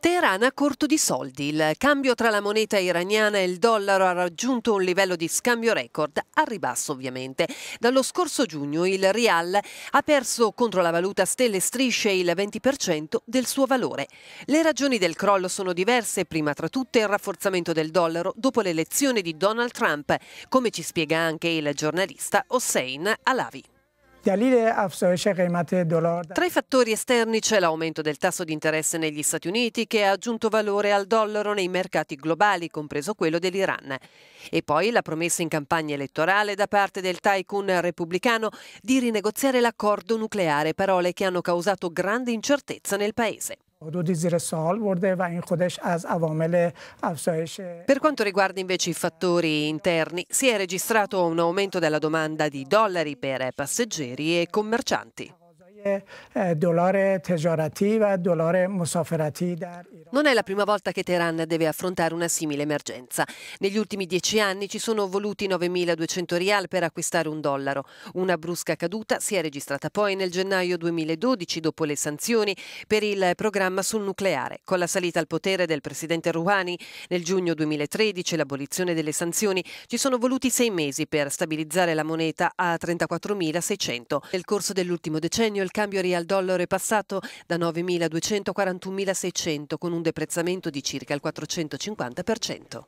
Teheran ha corto di soldi. Il cambio tra la moneta iraniana e il dollaro ha raggiunto un livello di scambio record, a ribasso ovviamente. Dallo scorso giugno il rial ha perso contro la valuta stelle strisce il 20% del suo valore. Le ragioni del crollo sono diverse, prima tra tutte il rafforzamento del dollaro dopo l'elezione di Donald Trump, come ci spiega anche il giornalista Hossein Alavi. Tra i fattori esterni c'è l'aumento del tasso di interesse negli Stati Uniti che ha aggiunto valore al dollaro nei mercati globali, compreso quello dell'Iran. E poi la promessa in campagna elettorale da parte del tycoon repubblicano di rinegoziare l'accordo nucleare, parole che hanno causato grande incertezza nel paese. Dodi zero solvorde va in Kodesh as avomele Per quanto riguarda invece i fattori interni, si è registrato un aumento della domanda di dollari per passeggeri e commercianti dolore dolore Non è la prima volta che Teheran deve affrontare una simile emergenza. Negli ultimi dieci anni ci sono voluti 9.200 rial per acquistare un dollaro. Una brusca caduta si è registrata poi nel gennaio 2012 dopo le sanzioni per il programma sul nucleare. Con la salita al potere del presidente Rouhani nel giugno 2013 e l'abolizione delle sanzioni ci sono voluti sei mesi per stabilizzare la moneta a 34.600. Nel corso dell'ultimo decennio il cambio real-dollaro è passato da 9.241.600 con un deprezzamento di circa il 450%.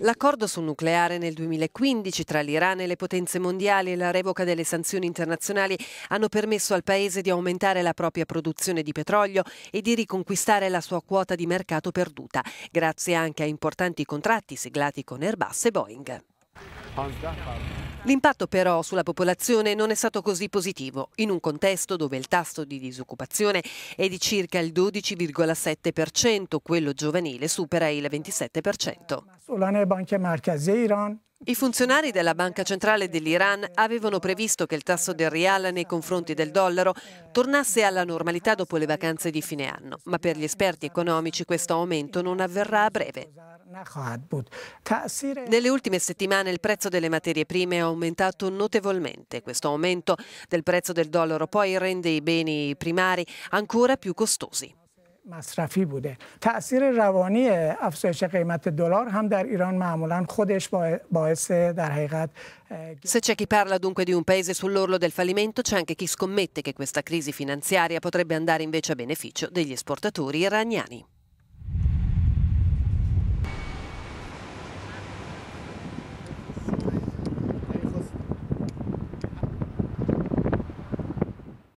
L'accordo sul nucleare nel 2015 tra l'Iran e le potenze mondiali e la revoca delle sanzioni internazionali hanno permesso al paese di aumentare la propria produzione di petrolio e di riconquistare la sua quota di mercato perduta, grazie anche a importanti contratti siglati con Airbus e Boeing. L'impatto però sulla popolazione non è stato così positivo, in un contesto dove il tasso di disoccupazione è di circa il 12,7%, quello giovanile supera il 27%. I funzionari della Banca Centrale dell'Iran avevano previsto che il tasso del rial nei confronti del dollaro tornasse alla normalità dopo le vacanze di fine anno, ma per gli esperti economici questo aumento non avverrà a breve. Nelle ultime settimane il prezzo delle materie prime è aumentato notevolmente. Questo aumento del prezzo del dollaro poi rende i beni primari ancora più costosi. مصرفی بوده تاثیر روانی افزایش قیمت دلار هم در ایران معمولا خودش باعث در حقیقت Se c'è chi parla dunque di un paese sull'orlo del fallimento, c'è anche chi scommette che questa crisi finanziaria potrebbe andare invece a beneficio degli esportatori iraniani.